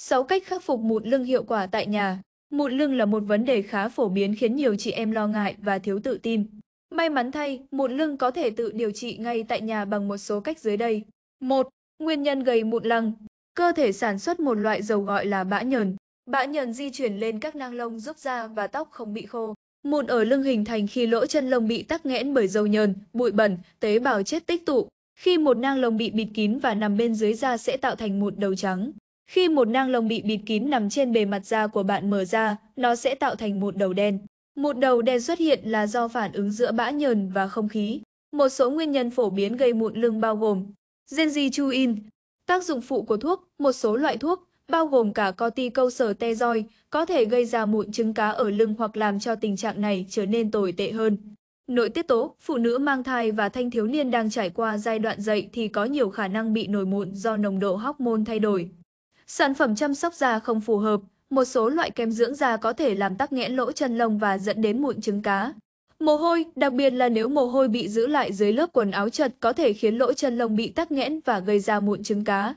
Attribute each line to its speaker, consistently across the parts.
Speaker 1: 6 cách khắc phục mụn lưng hiệu quả tại nhà. Mụn lưng là một vấn đề khá phổ biến khiến nhiều chị em lo ngại và thiếu tự tin. May mắn thay, mụn lưng có thể tự điều trị ngay tại nhà bằng một số cách dưới đây. 1. Nguyên nhân gây mụn lưng. Cơ thể sản xuất một loại dầu gọi là bã nhờn. Bã nhờn di chuyển lên các nang lông giúp da và tóc không bị khô. Mụn ở lưng hình thành khi lỗ chân lông bị tắc nghẽn bởi dầu nhờn, bụi bẩn, tế bào chết tích tụ. Khi một nang lông bị bịt kín và nằm bên dưới da sẽ tạo thành mụn đầu trắng. Khi một nang lồng bị bịt kín nằm trên bề mặt da của bạn mở ra, nó sẽ tạo thành một đầu đen. Một đầu đen xuất hiện là do phản ứng giữa bã nhờn và không khí. Một số nguyên nhân phổ biến gây mụn lưng bao gồm Genzichuin, tác dụng phụ của thuốc, một số loại thuốc, bao gồm cả corticosteroid, có thể gây ra mụn trứng cá ở lưng hoặc làm cho tình trạng này trở nên tồi tệ hơn. Nội tiết tố, phụ nữ mang thai và thanh thiếu niên đang trải qua giai đoạn dậy thì có nhiều khả năng bị nổi mụn do nồng độ hormone thay đổi. Sản phẩm chăm sóc da không phù hợp, một số loại kem dưỡng da có thể làm tắc nghẽn lỗ chân lông và dẫn đến mụn trứng cá. Mồ hôi, đặc biệt là nếu mồ hôi bị giữ lại dưới lớp quần áo chật có thể khiến lỗ chân lông bị tắc nghẽn và gây ra mụn trứng cá.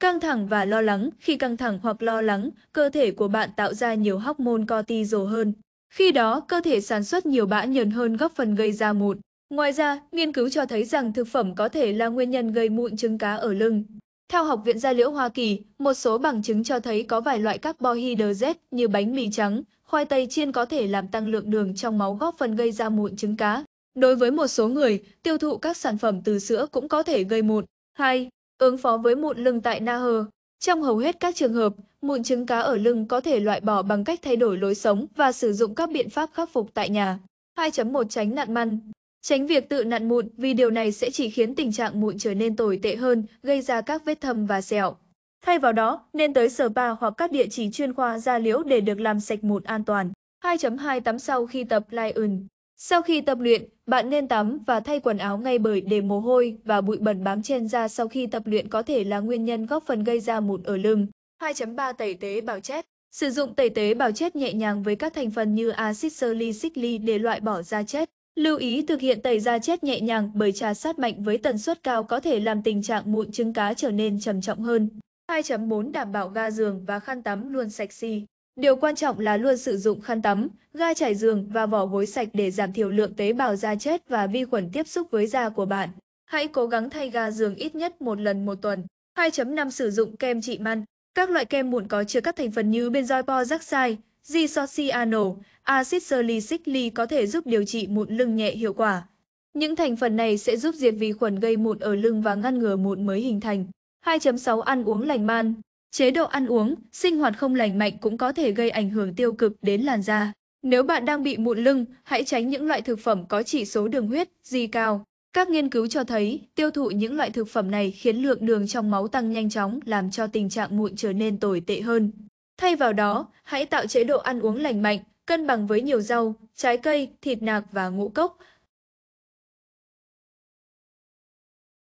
Speaker 1: Căng thẳng và lo lắng, khi căng thẳng hoặc lo lắng, cơ thể của bạn tạo ra nhiều hormone cortisol hơn. Khi đó, cơ thể sản xuất nhiều bã nhờn hơn góp phần gây ra mụn. Ngoài ra, nghiên cứu cho thấy rằng thực phẩm có thể là nguyên nhân gây mụn trứng cá ở lưng. Theo Học viện Gia liễu Hoa Kỳ, một số bằng chứng cho thấy có vài loại carbohydrate như bánh mì trắng, khoai tây chiên có thể làm tăng lượng đường trong máu góp phần gây ra mụn trứng cá. Đối với một số người, tiêu thụ các sản phẩm từ sữa cũng có thể gây mụn. 2. Ứng phó với mụn lưng tại Nahơ Trong hầu hết các trường hợp, mụn trứng cá ở lưng có thể loại bỏ bằng cách thay đổi lối sống và sử dụng các biện pháp khắc phục tại nhà. 2.1 Tránh nạn măn Tránh việc tự nặn mụn vì điều này sẽ chỉ khiến tình trạng mụn trở nên tồi tệ hơn, gây ra các vết thâm và sẹo. Thay vào đó, nên tới spa hoặc các địa chỉ chuyên khoa da liễu để được làm sạch mụn an toàn. 2.2 Tắm sau khi tập Lion Sau khi tập luyện, bạn nên tắm và thay quần áo ngay bởi để mồ hôi và bụi bẩn bám trên da sau khi tập luyện có thể là nguyên nhân góp phần gây ra mụn ở lưng. 2.3 Tẩy tế bào chết Sử dụng tẩy tế bào chết nhẹ nhàng với các thành phần như axit salicylic để loại bỏ da chết. Lưu ý thực hiện tẩy da chết nhẹ nhàng bởi trà sát mạnh với tần suất cao có thể làm tình trạng mụn trứng cá trở nên trầm trọng hơn. 2.4 Đảm bảo ga giường và khăn tắm luôn sạch sexy. Điều quan trọng là luôn sử dụng khăn tắm, ga trải giường và vỏ gối sạch để giảm thiểu lượng tế bào da chết và vi khuẩn tiếp xúc với da của bạn. Hãy cố gắng thay ga giường ít nhất một lần một tuần. 2.5 Sử dụng kem trị măn. Các loại kem mụn có chứa các thành phần như benzoyl peroxide, Gisocianol, acid salicylic có thể giúp điều trị mụn lưng nhẹ hiệu quả. Những thành phần này sẽ giúp diệt vi khuẩn gây mụn ở lưng và ngăn ngừa mụn mới hình thành. 2.6 Ăn uống lành man Chế độ ăn uống, sinh hoạt không lành mạnh cũng có thể gây ảnh hưởng tiêu cực đến làn da. Nếu bạn đang bị mụn lưng, hãy tránh những loại thực phẩm có chỉ số đường huyết, gì cao. Các nghiên cứu cho thấy, tiêu thụ những loại thực phẩm này khiến lượng đường trong máu tăng nhanh chóng, làm cho tình trạng mụn trở nên tồi tệ hơn. Thay vào đó, hãy tạo chế độ ăn uống lành mạnh, cân bằng với nhiều rau, trái cây, thịt nạc và ngũ cốc,